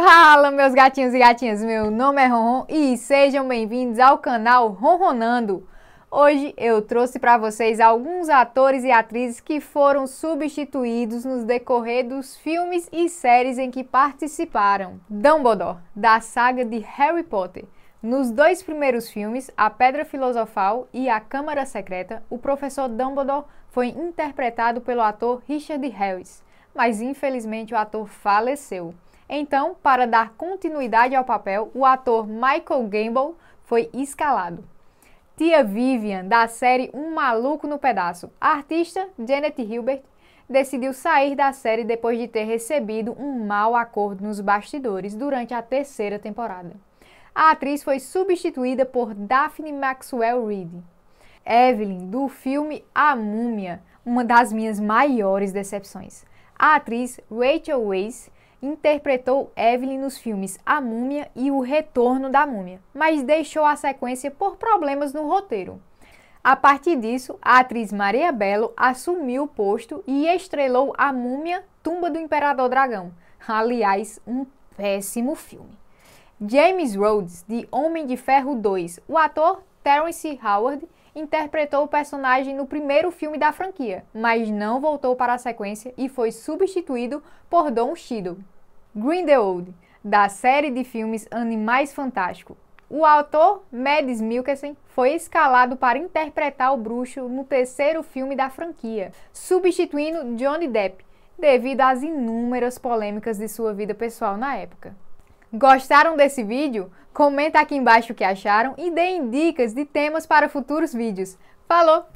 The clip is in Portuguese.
Fala, meus gatinhos e gatinhas! Meu nome é Ronron e sejam bem-vindos ao canal Ronronando. Hoje eu trouxe para vocês alguns atores e atrizes que foram substituídos no decorrer dos filmes e séries em que participaram. Dumbledore, da saga de Harry Potter. Nos dois primeiros filmes, A Pedra Filosofal e A Câmara Secreta, o professor Dumbledore foi interpretado pelo ator Richard Harris, mas infelizmente o ator faleceu. Então, para dar continuidade ao papel, o ator Michael Gamble foi escalado. Tia Vivian, da série Um Maluco no Pedaço, a artista Janet Hilbert decidiu sair da série depois de ter recebido um mau acordo nos bastidores durante a terceira temporada. A atriz foi substituída por Daphne Maxwell Reid. Evelyn, do filme A Múmia, uma das minhas maiores decepções. A atriz Rachel Weisz interpretou Evelyn nos filmes A Múmia e O Retorno da Múmia, mas deixou a sequência por problemas no roteiro. A partir disso, a atriz Maria Belo assumiu o posto e estrelou A Múmia, Tumba do Imperador Dragão. Aliás, um péssimo filme. James Rhodes, de Homem de Ferro 2, o ator Terence Howard interpretou o personagem no primeiro filme da franquia, mas não voltou para a sequência e foi substituído por Don Cheadle. Grindelwald, da série de filmes Animais Fantásticos. O autor Mads Mikkelsen foi escalado para interpretar o bruxo no terceiro filme da franquia, substituindo Johnny Depp, devido às inúmeras polêmicas de sua vida pessoal na época. Gostaram desse vídeo? Comenta aqui embaixo o que acharam e deem dicas de temas para futuros vídeos. Falou!